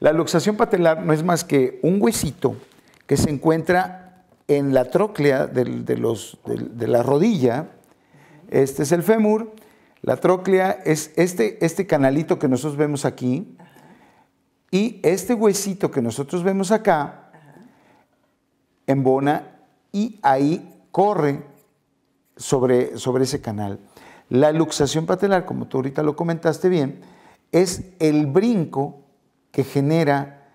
La luxación patelar no es más que un huesito que se encuentra en la tróclea de, la rodilla. Este es el fémur. La tróclea es este, este, canalito que nosotros vemos aquí. Y este huesito que nosotros vemos acá embona y ahí corre sobre, sobre ese canal. La luxación patelar, como tú ahorita lo comentaste bien, es el brinco que genera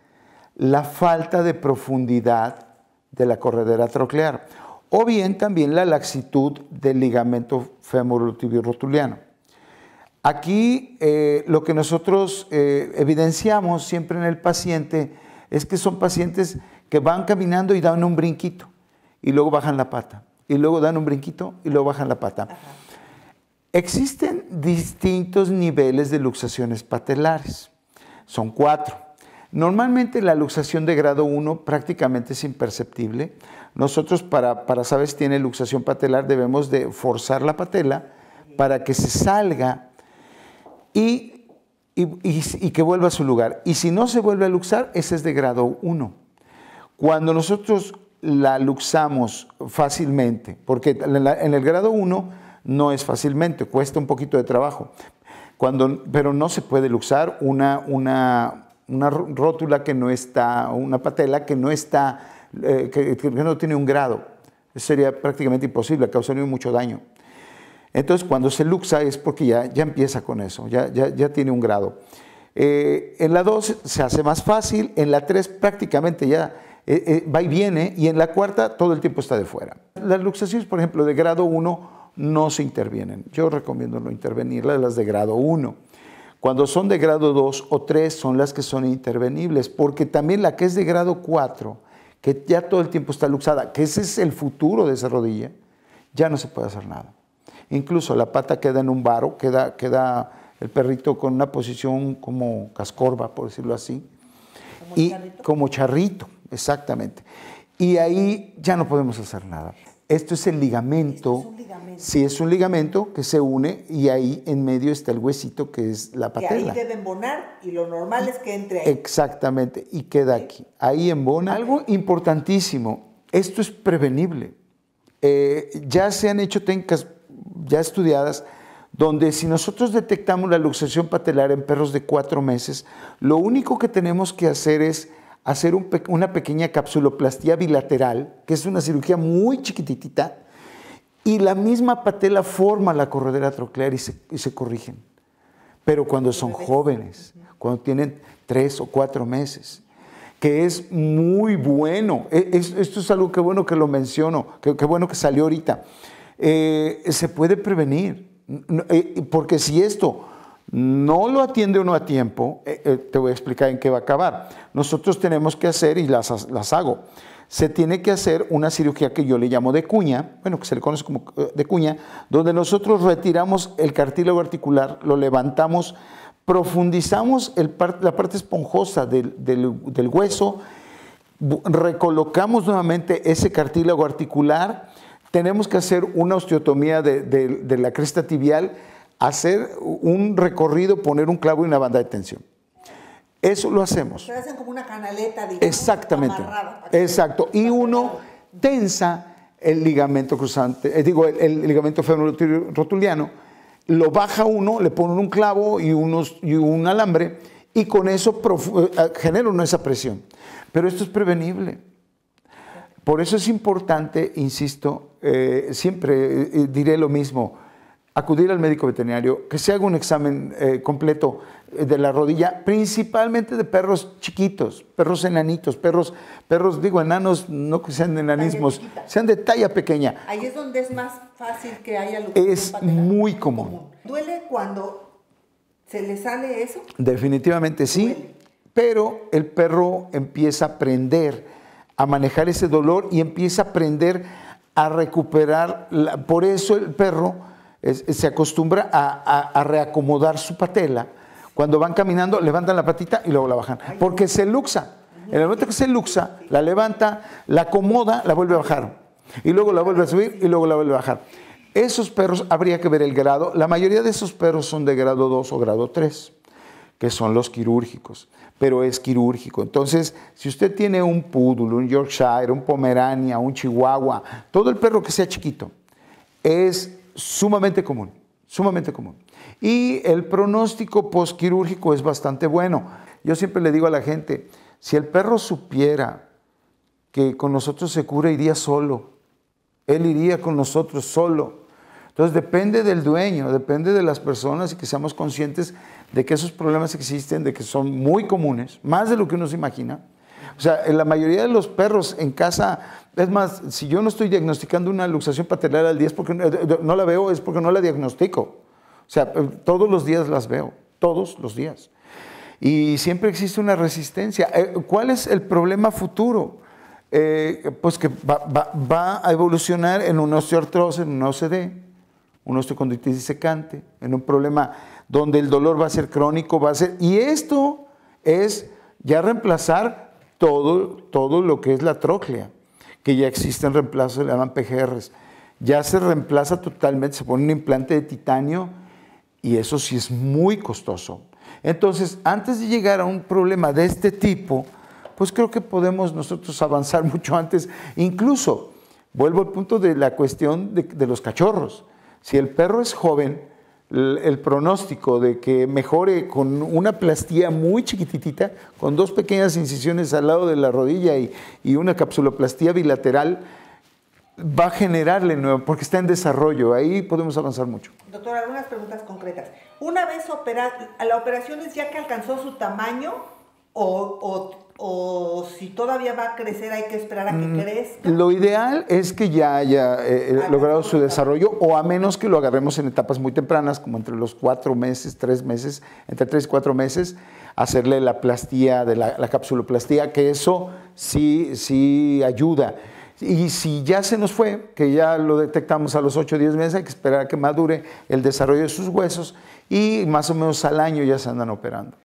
la falta de profundidad de la corredera troclear o bien también la laxitud del ligamento femorotibiorotuliano. Aquí eh, lo que nosotros eh, evidenciamos siempre en el paciente es que son pacientes que van caminando y dan un brinquito y luego bajan la pata y luego dan un brinquito y luego bajan la pata. Existen distintos niveles de luxaciones patelares son cuatro. Normalmente la luxación de grado 1 prácticamente es imperceptible. Nosotros para, saber si tiene luxación patelar debemos de forzar la patela para que se salga y, y, y que vuelva a su lugar. Y si no se vuelve a luxar, ese es de grado 1. Cuando nosotros la luxamos fácilmente, porque en el grado 1 no es fácilmente, cuesta un poquito de trabajo, pero no se puede luxar una, una, una rótula que no está, una patela que no está, eh, que, no tiene un grado. sería prácticamente imposible, causaría mucho daño. Entonces, cuando se luxa es porque ya, ya empieza con eso, ya, ya, ya tiene un grado. Eh, en la 2 se hace más fácil, en la 3 prácticamente ya eh, va y viene, y en la cuarta todo el tiempo está de fuera. Las luxaciones, por ejemplo, de grado 1 no se intervienen. Yo recomiendo no intervenirlas, las de grado 1. Cuando son de grado 2 o 3 son las que son intervenibles, porque también la que es de grado 4, que ya todo el tiempo está luxada, que ese es el futuro de esa rodilla, ya no se puede hacer nada. Incluso la pata queda en un varo, queda, queda el perrito con una posición como cascorba, por decirlo así. y como charrito, exactamente. Y ahí ya no podemos hacer nada. Esto es el ligamento. Esto es un ligamento. Sí, es un ligamento que se une y ahí en medio está el huesito que es la patela. Y ahí debe embonar y lo normal es que entre ahí. Exactamente, y queda aquí. Ahí embona. Algo importantísimo, esto es prevenible. Eh, ya se han hecho técnicas ya estudiadas donde si nosotros detectamos la luxación patelar en perros de cuatro meses, lo único que tenemos que hacer es hacer una pequeña capsuloplastía bilateral, que es una cirugía muy chiquititita, y la misma patela forma la corredera troclear y se, corrigen. Pero cuando son jóvenes, cuando tienen tres o cuatro meses, que es muy bueno. E, esto es algo que bueno que lo menciono, que, bueno que salió ahorita. Eh, se puede prevenir, eh, porque si esto no lo atiende uno a tiempo, eh, eh, te voy a explicar en qué va a acabar. Nosotros tenemos que hacer, y las, las hago, se tiene que hacer una cirugía que yo le llamo de cuña, bueno, que se le conoce como eh, de cuña, donde nosotros retiramos el cartílago articular, lo levantamos, profundizamos la parte esponjosa del, hueso, recolocamos nuevamente ese cartílago articular, tenemos que hacer una osteotomía de la cresta tibial, hacer un recorrido, poner un clavo y una banda de tensión. Eso lo hacemos. Se hacen como una canaleta, digamos. Exactamente. Exacto. Y uno tensa el ligamento cruzante, eh, digo, el, ligamento ligamento rotuliano, lo baja uno, le ponen un clavo y, unos, un alambre y con eso eh, genera uno esa presión. Pero esto es prevenible. Por eso es importante, insisto, eh, siempre diré lo mismo, acudir al médico veterinario, que se haga un examen eh, completo eh, de la rodilla, principalmente de perros chiquitos, perros enanitos, perros, perros digo enanos, no que sean enanismos, sean de talla pequeña. Ahí es donde es más fácil que haya Es muy común. ¿Duele cuando se le sale eso? Definitivamente sí, pero el perro empieza a aprender a manejar ese dolor y empieza a aprender a recuperar. por eso el perro se acostumbra a, reacomodar su patela. Cuando van caminando, levantan la patita y luego la bajan, porque se luxa. En el momento que se luxa, la levanta, la acomoda, la vuelve a bajar. Y luego la vuelve a subir y luego la vuelve a bajar. Esos perros, habría que ver el grado. La mayoría de esos perros son de grado 2 o grado 3, que son los quirúrgicos. Pero es quirúrgico. Entonces, si usted tiene un poodle, un Yorkshire, un Pomerania, un Chihuahua, todo el perro que sea chiquito, es sumamente común, sumamente común. Y el pronóstico postquirúrgico es bastante bueno. Yo siempre le digo a la gente, si el perro supiera que con nosotros se cura, iría solo. Él iría con nosotros solo. Entonces depende del dueño, depende de las personas y que seamos conscientes de que esos problemas existen, de que son muy comunes, más de lo que uno se imagina, o sea, en la mayoría de los perros en casa, es más, si yo no estoy diagnosticando una luxación patelar al día, es porque eh, eh, no, la veo, es porque no la diagnostico. O sea, eh, todos los días las veo, todos los días. Y siempre existe una resistencia. ¿Cuál es el problema futuro? pues que va, a evolucionar en un osteoartrosis, en un OCD, un osteocondritis disecante, en un problema donde el dolor va a ser crónico, va a ser... Y esto es ya reemplazar todo, lo que es la troclea, que ya existe en reemplazo, le llaman PGRs. Ya se reemplaza totalmente, se pone un implante de titanio y eso sí es muy costoso. Entonces, antes de llegar a un problema de este tipo, pues creo que podemos nosotros avanzar mucho antes. Incluso, vuelvo al punto de la cuestión de los cachorros. Si el perro es joven, el pronóstico de que mejore con una plastía muy chiquititita, con dos pequeñas incisiones al lado de la rodilla y, una capsuloplastía bilateral, va a generarle nuevo, porque está en desarrollo, ahí podemos avanzar mucho. Doctor, algunas preguntas concretas. Una vez operada, la operación es ya que alcanzó su tamaño o o si todavía va a crecer hay que esperar a que mm, crezca? Lo ideal es que ya haya eh, eh, logrado su desarrollo o a menos que lo agarremos en etapas muy tempranas, como entre los cuatro meses, tres meses, entre tres y cuatro meses, hacerle la plastía, de la, la capsuloplastía, que eso sí, sí ayuda. Y si ya se nos fue, que ya lo detectamos a los ocho o diez meses, hay que esperar a que madure el desarrollo de sus huesos y más o menos al año ya se andan operando.